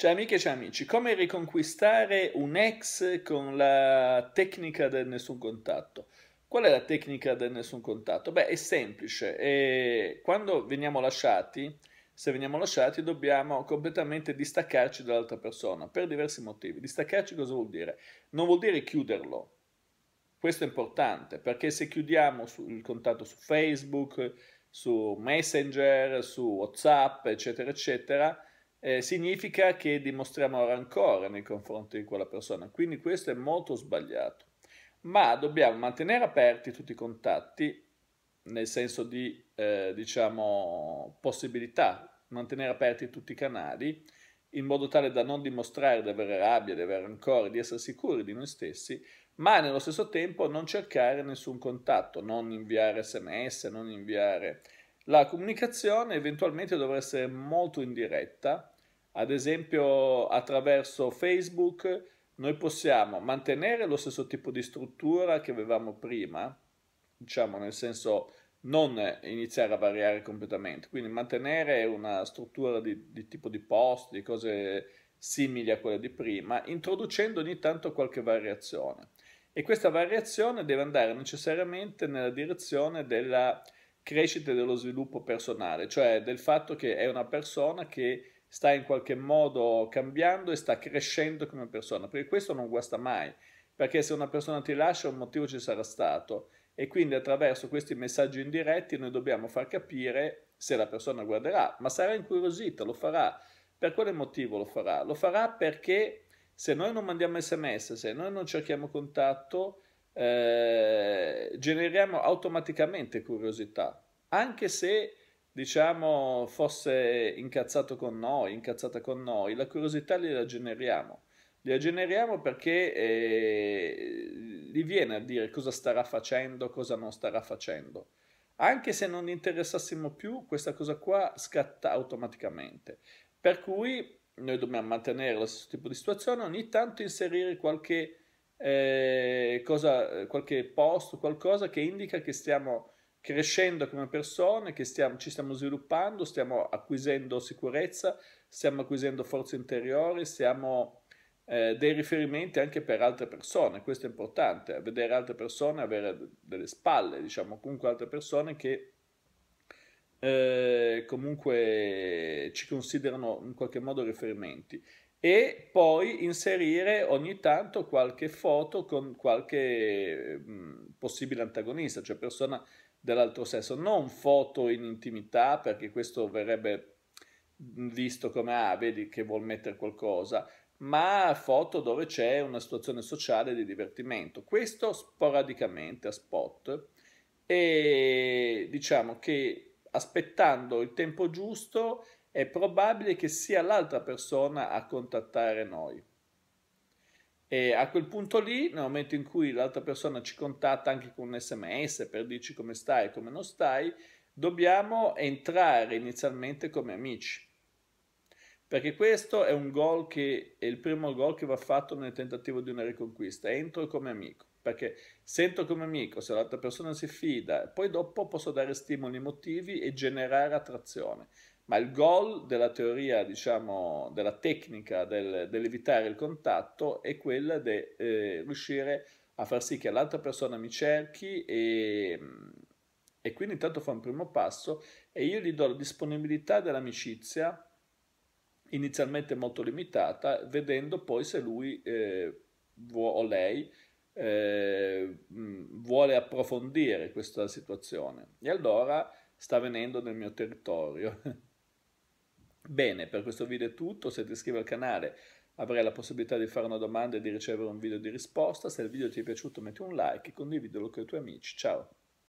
Ciao amiche e ciao amici, come riconquistare un ex con la tecnica del nessun contatto? Qual è la tecnica del nessun contatto? Beh, è semplice, è... quando veniamo lasciati, se veniamo lasciati dobbiamo completamente distaccarci dall'altra persona per diversi motivi. Distaccarci cosa vuol dire? Non vuol dire chiuderlo, questo è importante perché se chiudiamo il contatto su Facebook, su Messenger, su WhatsApp, eccetera, eccetera, eh, significa che dimostriamo rancore nei confronti di quella persona, quindi questo è molto sbagliato. Ma dobbiamo mantenere aperti tutti i contatti nel senso di, eh, diciamo, possibilità, mantenere aperti tutti i canali in modo tale da non dimostrare di avere rabbia, di avere rancore, di essere sicuri di noi stessi, ma nello stesso tempo non cercare nessun contatto, non inviare sms, non inviare la comunicazione eventualmente dovrà essere molto indiretta, ad esempio attraverso Facebook noi possiamo mantenere lo stesso tipo di struttura che avevamo prima, diciamo nel senso non iniziare a variare completamente, quindi mantenere una struttura di, di tipo di post, di cose simili a quelle di prima, introducendo ogni tanto qualche variazione. E questa variazione deve andare necessariamente nella direzione della crescita dello sviluppo personale, cioè del fatto che è una persona che sta in qualche modo cambiando e sta crescendo come persona, perché questo non guasta mai, perché se una persona ti lascia un motivo ci sarà stato e quindi attraverso questi messaggi indiretti noi dobbiamo far capire se la persona guarderà, ma sarà incuriosita, lo farà. Per quale motivo lo farà? Lo farà perché se noi non mandiamo sms, se noi non cerchiamo contatto, eh, generiamo automaticamente curiosità, anche se diciamo fosse incazzato con noi, incazzata con noi, la curiosità gliela generiamo. Gliela generiamo perché eh, gli viene a dire cosa starà facendo, cosa non starà facendo. Anche se non interessassimo più, questa cosa qua scatta automaticamente. Per cui noi dobbiamo mantenere lo stesso tipo di situazione, ogni tanto inserire qualche eh, cosa, qualche post, qualcosa che indica che stiamo crescendo come persone, che stiamo, ci stiamo sviluppando, stiamo acquisendo sicurezza, stiamo acquisendo forza interiore, siamo eh, dei riferimenti anche per altre persone, questo è importante, vedere altre persone, avere delle spalle, diciamo comunque altre persone che eh, comunque ci considerano in qualche modo riferimenti e poi inserire ogni tanto qualche foto con qualche mh, mm, possibile antagonista, cioè persona dell'altro sesso, non foto in intimità perché questo verrebbe mm, visto come ah, vedi che vuol mettere qualcosa, ma foto dove c'è una situazione sociale di divertimento. Questo sporadicamente a spot e diciamo che aspettando il tempo giusto è probabile che sia l'altra persona a contattare noi. E a quel punto lì, nel momento in cui l'altra persona ci contatta anche con un sms per dirci come stai e come non stai, dobbiamo entrare inizialmente come amici. Perché questo è un gol che è il primo gol che va fatto nel tentativo di una riconquista. Entro come amico, perché sento come amico, se l'altra persona si fida, poi dopo posso dare stimoli emotivi e generare attrazione ma il goal della teoria, diciamo, della tecnica del, dell'evitare il contatto è quella di eh, riuscire a far sì che l'altra persona mi cerchi e, e quindi intanto fa un primo passo e io gli do la disponibilità dell'amicizia inizialmente molto limitata, vedendo poi se lui eh, vuo, o lei eh, mm, vuole approfondire questa situazione. E allora sta venendo nel mio territorio. Bene, per questo video è tutto, se ti iscrivi al canale avrai la possibilità di fare una domanda e di ricevere un video di risposta, se il video ti è piaciuto metti un like e condividilo con i tuoi amici, ciao!